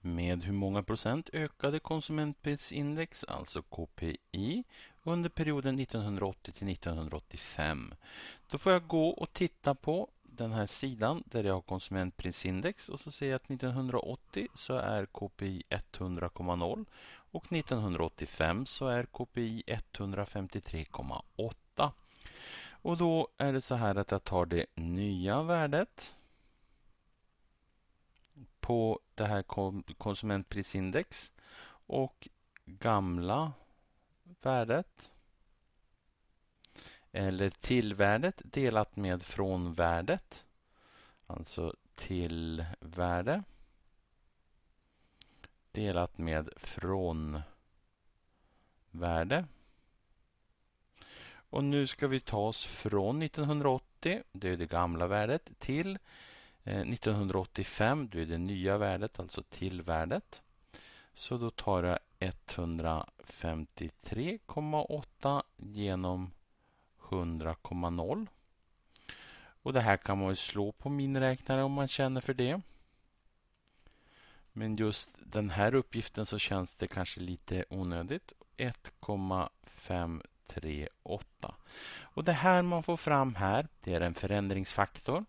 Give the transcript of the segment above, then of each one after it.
med hur många procent ökade konsumentprisindex, alltså KPI, under perioden 1980 till 1985. Då får jag gå och titta på den här sidan där jag har konsumentprisindex och så ser jag att 1980 så är KPI 100,0 och 1985 så är KPI 153,8. Och då är det så här att jag tar det nya värdet på det här konsumentprisindex och gamla värdet eller tillvärdet delat med frånvärdet. Alltså tillvärde delat med frånvärde. Och nu ska vi ta oss från 1980, det är det gamla värdet, till 1985, eh, då är det nya värdet, alltså tillvärdet. Så då tar jag 153,8 genom 100,0. Och det här kan man ju slå på min räknare om man känner för det. Men just den här uppgiften så känns det kanske lite onödigt. 1,538. Och det här man får fram här, det är en förändringsfaktor.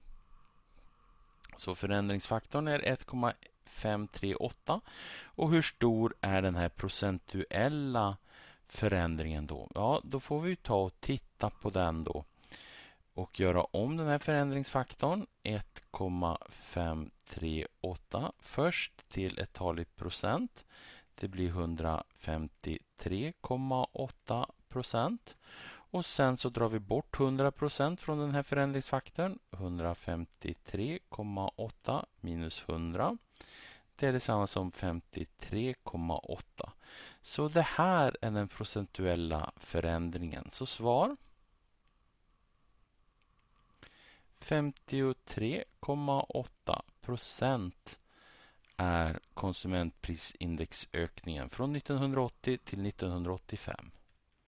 Så förändringsfaktorn är 1,538. Och hur stor är den här procentuella förändringen då? Ja, då får vi ta och titta på den då och göra om den här förändringsfaktorn 1,538 först till ett tal i procent. Det blir 153,8 procent. Och sen så drar vi bort 100 från den här förändringsfaktorn. 153,8 minus 100. Det är detsamma som 53,8. Så det här är den procentuella förändringen. Så svar 53,8 procent är konsumentprisindexökningen från 1980 till 1985.